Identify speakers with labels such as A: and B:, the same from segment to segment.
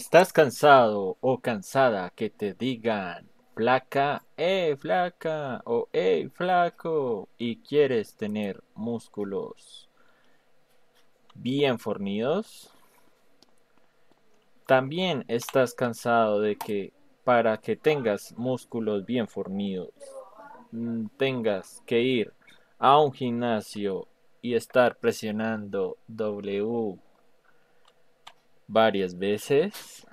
A: ¿Estás cansado o cansada que te digan flaca, eh flaca o eh flaco y quieres tener músculos bien fornidos? También estás cansado de que para que tengas músculos bien fornidos mm, tengas que ir a un gimnasio y estar presionando W varias veces?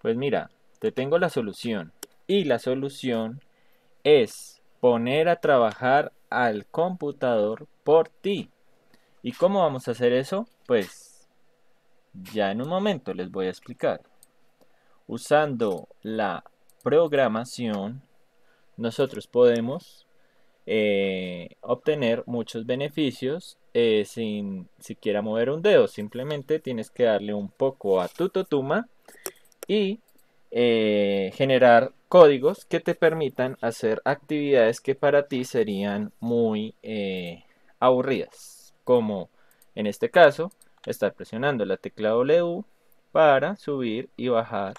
A: Pues mira, te tengo la solución. Y la solución es poner a trabajar al computador por ti. ¿Y cómo vamos a hacer eso? Pues ya en un momento les voy a explicar. Usando la programación, nosotros podemos eh, obtener muchos beneficios eh, sin siquiera mover un dedo. Simplemente tienes que darle un poco a tu totuma y eh, generar códigos que te permitan hacer actividades que para ti serían muy aburridas. Como en este caso, estar presionando la tecla W para subir y bajar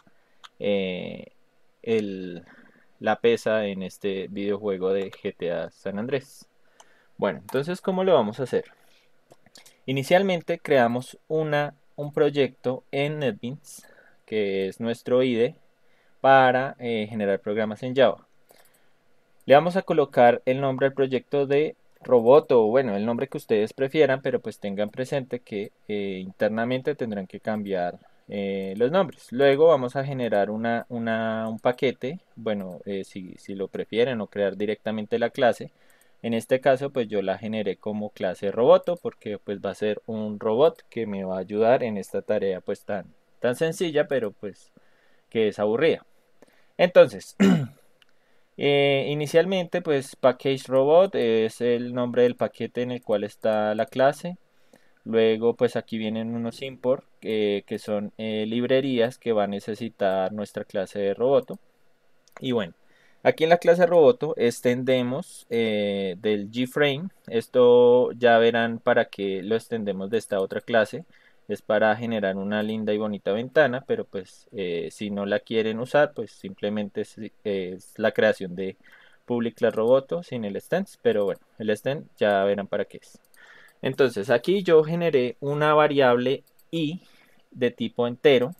A: el la pesa en este videojuego de GTA San Andrés. Bueno, entonces, ¿cómo lo vamos a hacer? Inicialmente creamos una, un proyecto en NetBeans, que es nuestro IDE, para eh, generar programas en Java. Le vamos a colocar el nombre al proyecto de Roboto, o bueno, el nombre que ustedes prefieran, pero pues tengan presente que eh, internamente tendrán que cambiar eh, los nombres. Luego vamos a generar una, un paquete, bueno, eh, si, lo prefieren o crear directamente la clase. En este caso, pues yo la generé como clase roboto porque pues va a ser un robot que me va a ayudar en esta tarea pues tan, tan sencilla, pero pues que es aburrida. Entonces, eh, inicialmente pues package robot es el nombre del paquete en el cual está la clase Luego, pues aquí vienen unos import, que son eh, librerías que va a necesitar nuestra clase de roboto. Y bueno, aquí en la clase roboto extendemos eh, del gframe. Esto ya verán para qué lo extendemos de esta otra clase. Es para generar una linda y bonita ventana, pero pues eh, si no la quieren usar, pues simplemente es, la creación de public class roboto sin el extend Pero bueno, el extend ya verán para qué es. Entonces aquí yo generé una variable i de tipo entero.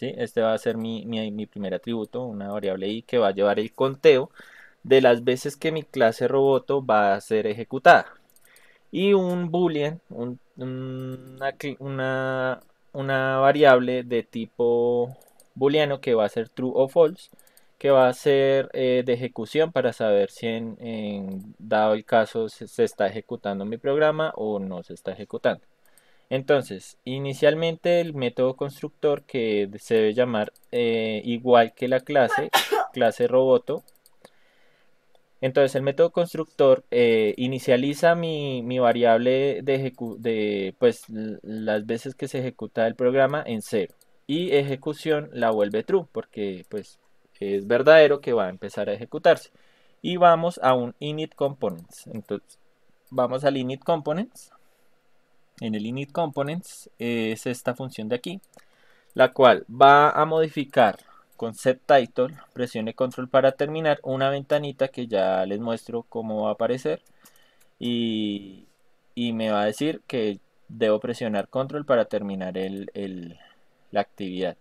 A: Este va a ser mi, primer atributo, una variable i que va a llevar el conteo de las veces que mi clase roboto va a ser ejecutada. Y un boolean, una variable de tipo booleano que va a ser true o false que va a ser eh, de ejecución para saber si en, dado el caso se, está ejecutando mi programa o no se está ejecutando. Entonces, inicialmente el método constructor que se debe llamar eh, igual que la clase, clase roboto. Entonces el método constructor eh, inicializa mi, variable de, de pues, las veces que se ejecuta el programa en cero y ejecución la vuelve true porque pues es verdadero que va a empezar a ejecutarse. Y vamos a un init components. Entonces, vamos al init components. En el init components es esta función de aquí, la cual va a modificar con set title, presione control para terminar, una ventanita que ya les muestro cómo va a aparecer. Y, me va a decir que debo presionar control para terminar la actividad.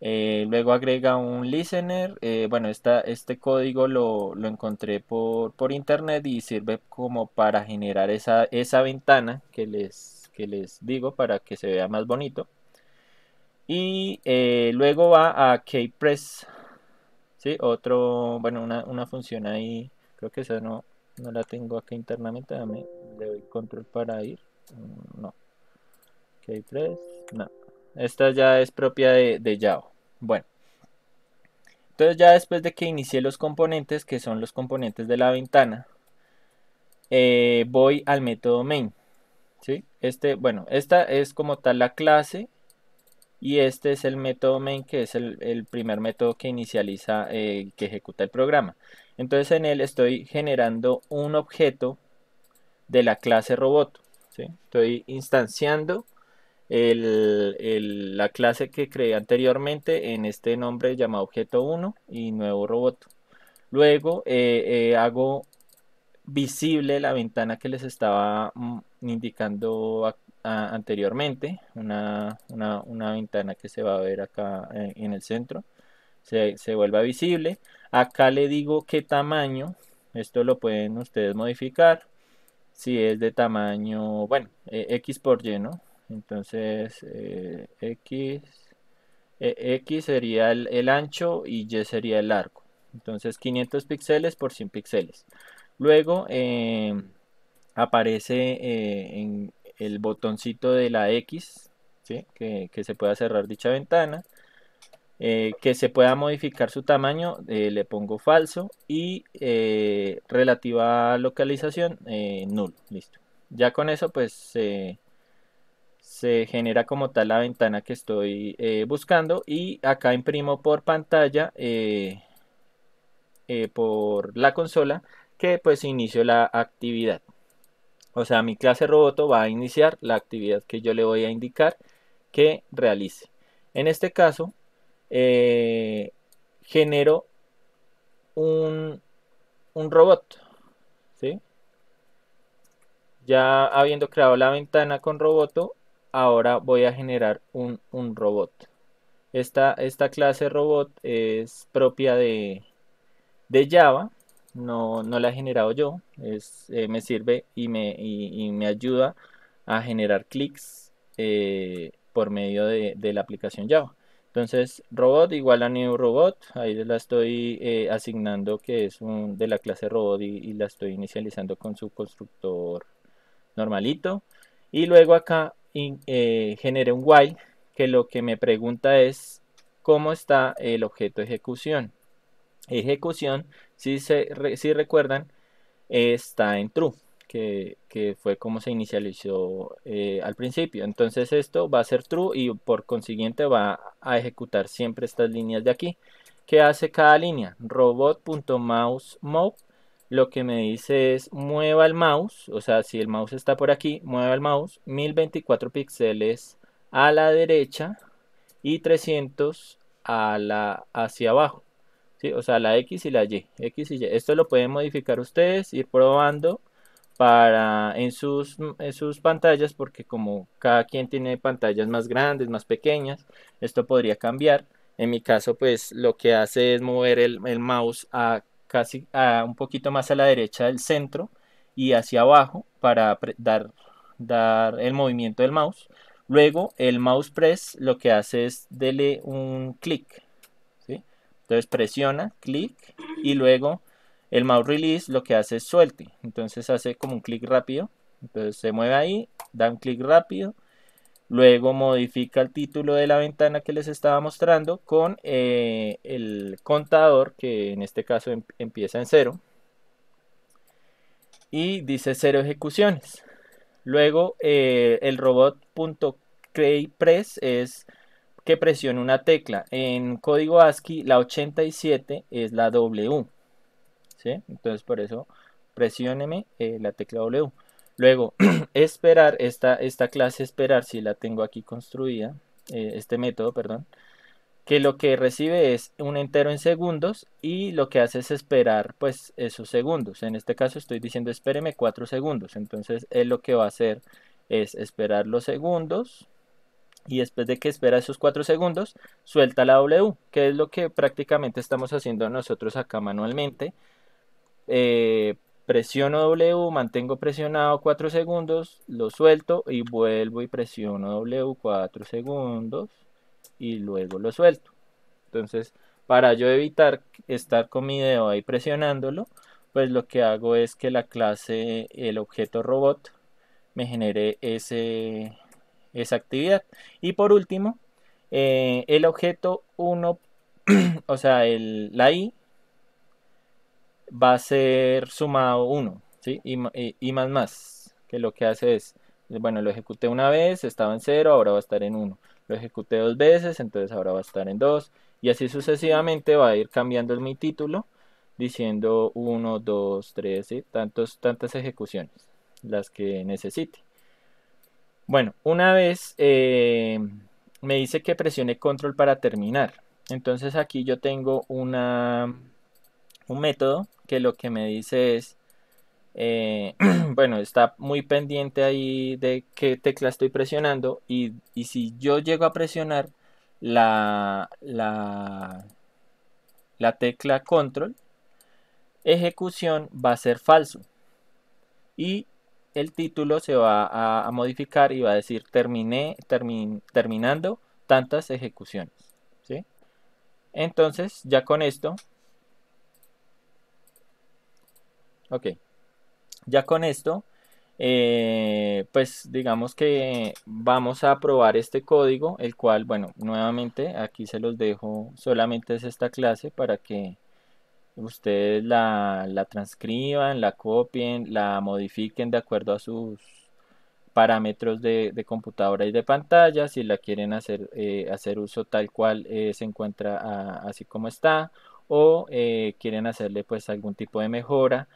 A: Eh, luego agrega un listener. Eh, bueno, esta, este código lo, encontré por, por, internet y sirve como para generar esa, esa ventana que les, que les digo para que se vea más bonito. Y eh, luego va a kpress. ¿sí? Otro, bueno, una, una función ahí. Creo que esa no, no la tengo aquí internamente. Dame, le doy control para ir. Mm, no. Kpress. No. Esta ya es propia de, Java. Bueno. Entonces ya después de que inicié los componentes, que son los componentes de la ventana, eh, voy al método main. ¿sí? Este, bueno, esta es como tal la clase y este es el método main, que es el, primer método que inicializa, eh, que ejecuta el programa. Entonces en él estoy generando un objeto de la clase robot. ¿sí? Estoy instanciando la clase que creé anteriormente en este nombre llamado objeto 1 y nuevo robot. Luego eh, eh, hago visible la ventana que les estaba mm, indicando anteriormente, una, ventana que se va a ver acá eh, en, el centro, se, vuelva visible. Acá le digo qué tamaño, esto lo pueden ustedes modificar, si es de tamaño, bueno, X por Y, ¿no? Entonces, eh, X, eh, X sería el, ancho y Y sería el largo. Entonces, 500 píxeles por 100 píxeles. Luego eh, aparece en el botoncito de la X, que, se pueda cerrar dicha ventana. que se pueda modificar su tamaño, le pongo falso y relativa localización, null. listo. Ya con eso, pues se genera como tal la ventana que estoy eh, buscando y acá imprimo por pantalla eh, eh, por la consola que pues inicio la actividad o sea mi clase roboto va a iniciar la actividad que yo le voy a indicar que realice en este caso genero un, un robot ya habiendo creado la ventana con roboto ahora voy a generar un, robot. Esta, esta, clase robot es propia de, Java, no, no, la he generado yo, eh, me sirve y me, me, ayuda a generar clics eh, por medio de, la aplicación Java. Entonces, robot igual a new robot, ahí la estoy eh, asignando que es un, de la clase robot y la estoy inicializando con su constructor normalito. Y luego acá y eh, genere un while que lo que me pregunta es cómo está el objeto ejecución. Ejecución, si, se, si recuerdan, está en true, que, fue como se inicializó eh, al principio. Entonces esto va a ser true y por consiguiente va a ejecutar siempre estas líneas de aquí. ¿Qué hace cada línea? Robot.mouseMove lo que me dice es mueva el mouse, o sea, si el mouse está por aquí, mueva el mouse 1024 píxeles a la derecha y 300 a la, hacia abajo. ¿sí? O sea, la X y la Y, X y Y. Esto lo pueden modificar ustedes, ir probando para en sus, sus pantallas porque como cada quien tiene pantallas más grandes, más pequeñas, esto podría cambiar. En mi caso, pues lo que hace es mover el, el mouse a casi un poquito más a la derecha del centro y hacia abajo para dar, dar el movimiento del mouse. Luego el mouse press lo que hace es dele un clic. Entonces presiona, clic y luego el mouse release lo que hace es suelte. Entonces hace como un clic rápido. Entonces se mueve ahí, da un clic rápido Luego modifica el título de la ventana que les estaba mostrando con eh, el contador, que en este caso em-, empieza en cero. Y dice cero ejecuciones. Luego eh, el robot.createPress es que presione una tecla. En código ASCII la 87 es la W. Entonces por eso presióneme eh, la tecla W. Luego, esperar, esta, esta clase esperar, si la tengo aquí construida, eh, este método, perdón, que lo que recibe es un entero en segundos y lo que hace es esperar pues esos segundos. En este caso estoy diciendo espéreme cuatro segundos, entonces él lo que va a hacer es esperar los segundos y después de que espera esos cuatro segundos suelta la W, que es lo que prácticamente estamos haciendo nosotros acá manualmente. Eh, presiono W, mantengo presionado 4 segundos, lo suelto y vuelvo y presiono W 4 segundos y luego lo suelto. Entonces, para yo evitar estar con mi dedo ahí presionándolo, pues lo que hago es que la clase, el objeto robot, me genere ese, esa actividad. Y por último, eh, el objeto 1, o sea, el, la I va a ser sumado 1, ¿sí? Y, más más, que lo que hace es, bueno, lo ejecuté una vez, estaba en 0, ahora va a estar en 1. Lo ejecuté dos veces, entonces ahora va a estar en 2. Y así sucesivamente va a ir cambiando mi título, diciendo 1, 2, 3, y Tantos, tantas ejecuciones, las que necesite. Bueno, una vez eh, me dice que presione control para terminar. Entonces aquí yo tengo una, un método que lo que me dice es, eh, bueno, está muy pendiente ahí de qué tecla estoy presionando y, si yo llego a presionar la, la, tecla control, ejecución va a ser falso y el título se va a, modificar y va a decir terminé, terminando tantas ejecuciones. Entonces ya con esto Ok. Ya con esto, eh, pues digamos que vamos a probar este código, el cual, bueno, nuevamente aquí se los dejo, solamente es esta clase para que ustedes la, transcriban, la copien, la modifiquen de acuerdo a sus parámetros de, computadora y de pantalla, si la quieren hacer, eh, uso tal cual eh, se encuentra ah, así como está, o quieren hacerle pues algún tipo de mejora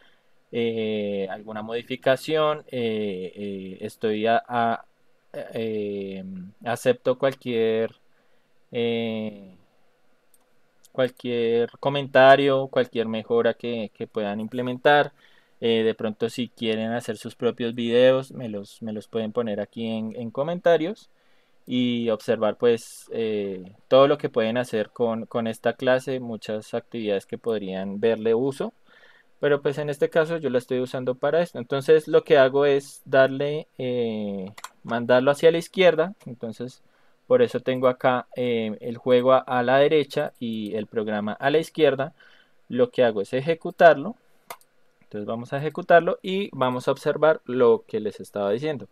A: eh, alguna modificación, eh, eh, estoy a, acepto cualquier cualquier comentario, cualquier mejora que, puedan implementar. de pronto si quieren hacer sus propios videos, me los, me los pueden poner aquí en, comentarios y observar pues todo lo que pueden hacer con esta clase, muchas actividades que podrían verle uso. Pero pues en este caso yo la estoy usando para esto. Entonces lo que hago es darle, eh, mandarlo hacia la izquierda. Entonces por eso tengo acá eh, el juego a, a, la derecha y el programa a la izquierda. Lo que hago es ejecutarlo. Entonces vamos a ejecutarlo y vamos a observar lo que les estaba diciendo.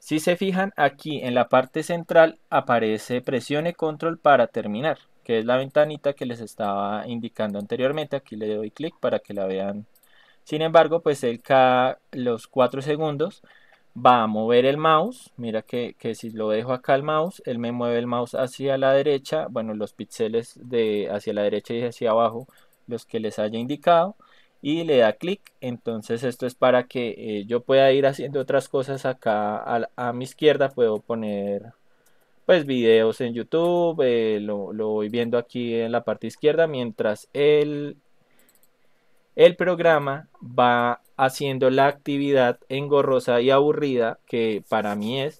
A: Si se fijan aquí en la parte central aparece presione control para terminar que es la ventanita que les estaba indicando anteriormente. Aquí le doy clic para que la vean. Sin embargo, pues él cada los 4 segundos va a mover el mouse. Mira que, si lo dejo acá el mouse, él me mueve el mouse hacia la derecha. Bueno, los píxeles de hacia la derecha y hacia abajo, los que les haya indicado. Y le da clic. Entonces esto es para que eh, yo pueda ir haciendo otras cosas acá a mi izquierda. Puedo poner pues videos en YouTube, eh, lo, voy viendo aquí en la parte izquierda, mientras el, el programa va haciendo la actividad engorrosa y aburrida que para mí es,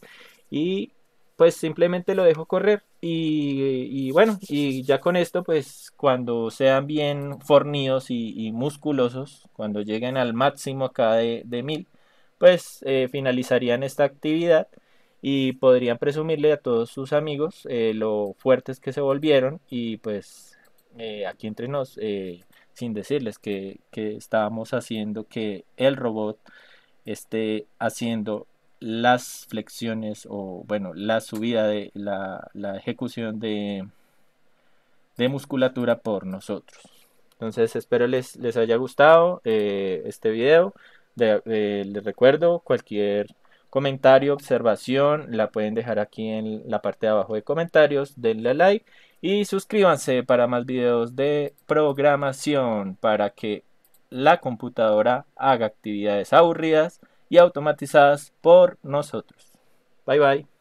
A: y pues simplemente lo dejo correr. Y, bueno, y ya con esto, pues cuando sean bien fornidos y, musculosos, cuando lleguen al máximo acá de, mil, pues eh, finalizarían esta actividad y podrían presumirle a todos sus amigos eh, lo fuertes que se volvieron y pues eh, aquí entre nos, eh, sin decirles que, estábamos haciendo que el robot esté haciendo las flexiones o bueno, la subida de la, ejecución de, de musculatura por nosotros. Entonces espero les, les haya gustado este video. les recuerdo cualquier comentario, observación, la pueden dejar aquí en la parte de abajo de comentarios, denle like y suscríbanse para más videos de programación para que la computadora haga actividades aburridas y automatizadas por nosotros. Bye bye.